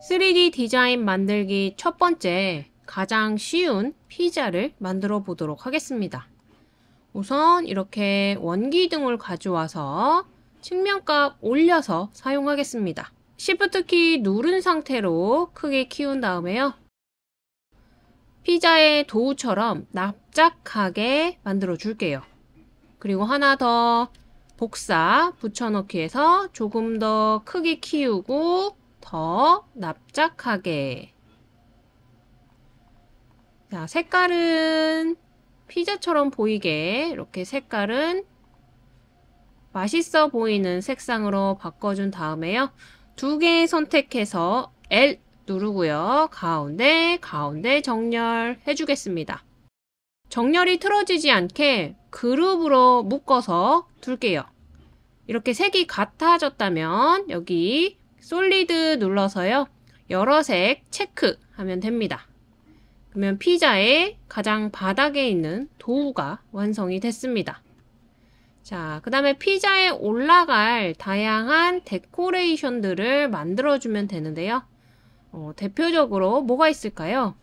3D 디자인 만들기 첫 번째 가장 쉬운 피자를 만들어 보도록 하겠습니다. 우선 이렇게 원기둥을 가져와서 측면값 올려서 사용하겠습니다. Shift 키 누른 상태로 크게 키운 다음에요. 피자의 도우처럼 납작하게 만들어 줄게요. 그리고 하나 더 복사 붙여넣기해서 조금 더 크게 키우고 더 납작하게 자, 색깔은 피자처럼 보이게 이렇게 색깔은 맛있어 보이는 색상으로 바꿔준 다음에요. 두 개 선택해서 L 누르고요. 가운데, 가운데 정렬해 주겠습니다. 정렬이 틀어지지 않게 그룹으로 묶어서 둘게요. 이렇게 색이 같아졌다면 여기 솔리드 눌러서요. 여러 색 체크 하면 됩니다. 그러면 피자의 가장 바닥에 있는 도우가 완성이 됐습니다. 자, 그 다음에 피자에 올라갈 다양한 데코레이션들을 만들어주면 되는데요. 어, 대표적으로 뭐가 있을까요?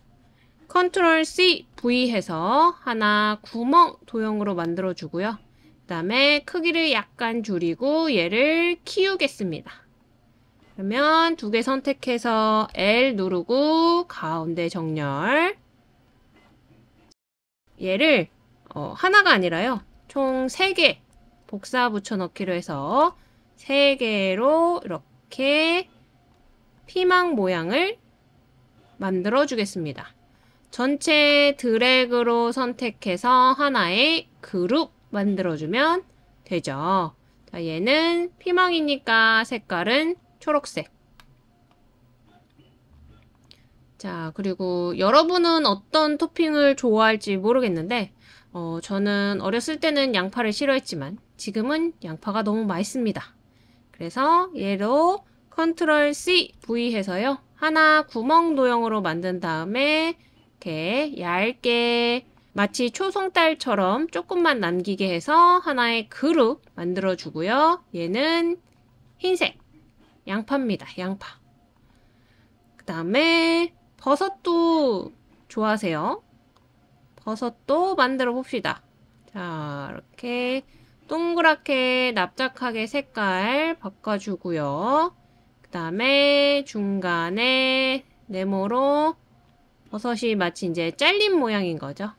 컨트롤 C, V 해서 하나 구멍 도형으로 만들어주고요. 그 다음에 크기를 약간 줄이고 얘를 키우겠습니다. 그러면 두 개 선택해서 L 누르고 가운데 정렬 얘를 어, 하나가 아니라요. 총 3개 복사 붙여넣기로 해서 3개로 이렇게 피망 모양을 만들어 주겠습니다. 전체 드래그로 선택해서 하나의 그룹 만들어주면 되죠. 자, 얘는 피망이니까 색깔은 초록색 자 그리고 여러분은 어떤 토핑을 좋아할지 모르겠는데 어, 저는 어렸을 때는 양파를 싫어했지만 지금은 양파가 너무 맛있습니다. 그래서 얘로 컨트롤 C, V 해서요. 하나 구멍 도형으로 만든 다음에 이렇게 얇게 마치 초송딸처럼 조금만 남기게 해서 하나의 그룹 만들어주고요. 얘는 흰색. 양파입니다. 양파. 그 다음에 버섯도 좋아하세요. 버섯도 만들어 봅시다. 자, 이렇게 동그랗게 납작하게 색깔 바꿔주고요. 그 다음에 중간에 네모로 버섯이 마치 이제 잘린 모양인 거죠.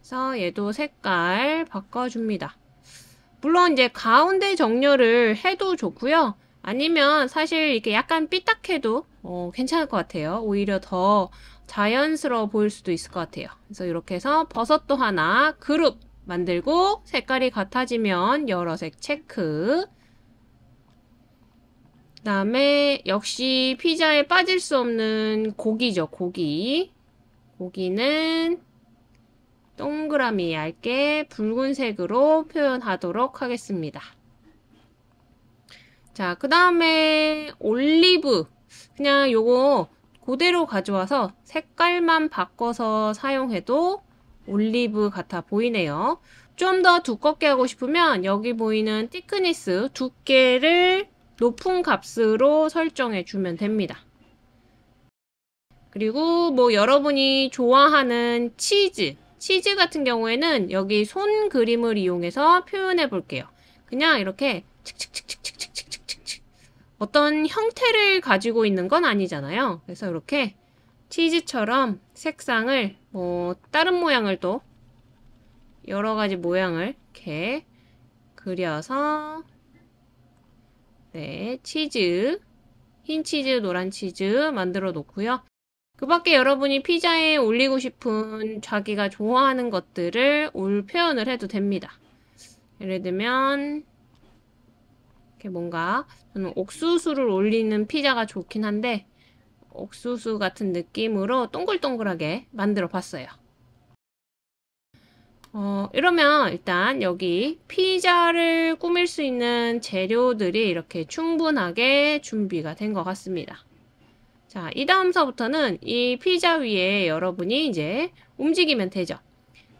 그래서 얘도 색깔 바꿔줍니다. 물론 이제 가운데 정렬을 해도 좋고요. 아니면 사실 이렇게 약간 삐딱해도 어, 괜찮을 것 같아요. 오히려 더 자연스러워 보일 수도 있을 것 같아요. 그래서 이렇게 해서 버섯도 하나 그룹 만들고 색깔이 같아지면 여러 색 체크 그 다음에 역시 피자에 빠질 수 없는 고기죠. 고기 고기는 동그라미 얇게 붉은색으로 표현하도록 하겠습니다. 자, 그 다음에 올리브. 그냥 요거 그대로 가져와서 색깔만 바꿔서 사용해도 올리브 같아 보이네요. 좀 더 두껍게 하고 싶으면 여기 보이는 티크니스 두께를 높은 값으로 설정해 주면 됩니다. 그리고 뭐 여러분이 좋아하는 치즈 치즈 같은 경우에는 여기 손 그림을 이용해서 표현해 볼게요. 그냥 이렇게 칙칙칙칙칙칙칙칙칙 어떤 형태를 가지고 있는 건 아니잖아요. 그래서 이렇게 치즈처럼 색상을 뭐 다른 모양을 또 여러 가지 모양을 이렇게 그려서 네 치즈 흰 치즈 노란 치즈 만들어 놓고요 그 밖에 여러분이 피자에 올리고 싶은 자기가 좋아하는 것들을 올 표현을 해도 됩니다. 예를 들면, 이렇게 뭔가, 저는 옥수수를 올리는 피자가 좋긴 한데, 옥수수 같은 느낌으로 동글동글하게 만들어 봤어요. 어, 이러면 일단 여기 피자를 꾸밀 수 있는 재료들이 이렇게 충분하게 준비가 된 것 같습니다. 자, 이 다음서부터는 이 피자 위에 여러분이 이제 움직이면 되죠.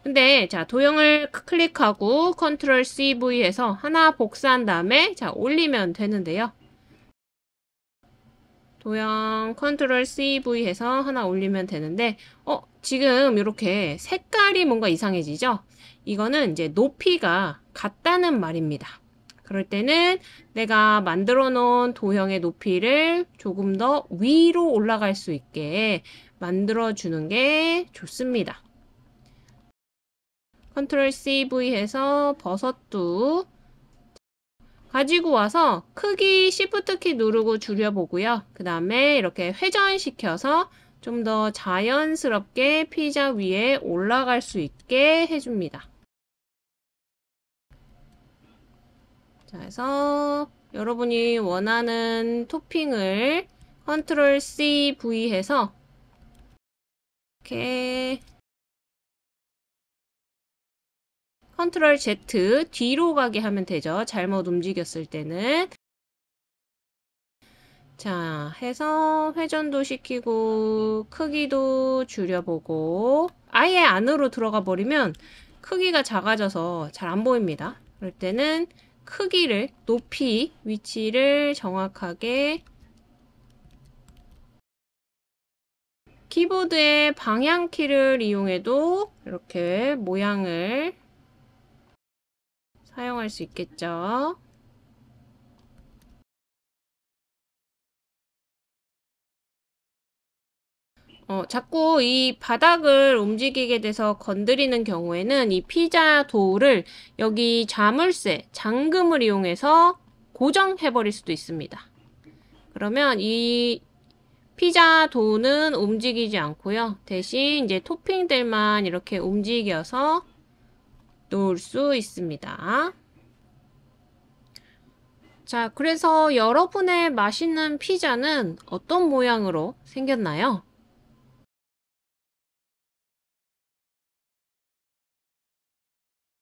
근데 자, 도형을 클릭하고 컨트롤 CV 해서 하나 복사한 다음에 자, 올리면 되는데요. 도형 컨트롤 CV 해서 하나 올리면 되는데 어, 지금 이렇게 색깔이 뭔가 이상해지죠? 이거는 이제 높이가 같다는 말입니다. 그럴 때는 내가 만들어 놓은 도형의 높이를 조금 더 위로 올라갈 수 있게 만들어 주는 게 좋습니다. 컨트롤 CV 에서 버섯도 가지고 와서 크기 Shift 키 누르고 줄여보고요. 그 다음에 이렇게 회전시켜서 좀 더 자연스럽게 피자 위에 올라갈 수 있게 해줍니다. 자, 그래서 여러분이 원하는 토핑을 컨트롤 C, V 해서 이렇게 컨트롤 Z 뒤로 가게 하면 되죠. 잘못 움직였을 때는 자, 해서 회전도 시키고 크기도 줄여보고 아예 안으로 들어가 버리면 크기가 작아져서 잘 안 보입니다. 그럴 때는 크기를, 높이, 위치를 정확하게 키보드의 방향키를 이용해도 이렇게 모양을 사용할 수 있겠죠. 어, 자꾸 이 바닥을 움직이게 돼서 건드리는 경우에는 이 피자 도우를 여기 자물쇠, 잠금을 이용해서 고정해버릴 수도 있습니다. 그러면 이 피자 도우는 움직이지 않고요. 대신 이제 토핑들만 이렇게 움직여서 놓을 수 있습니다. 자, 그래서 여러분의 맛있는 피자는 어떤 모양으로 생겼나요?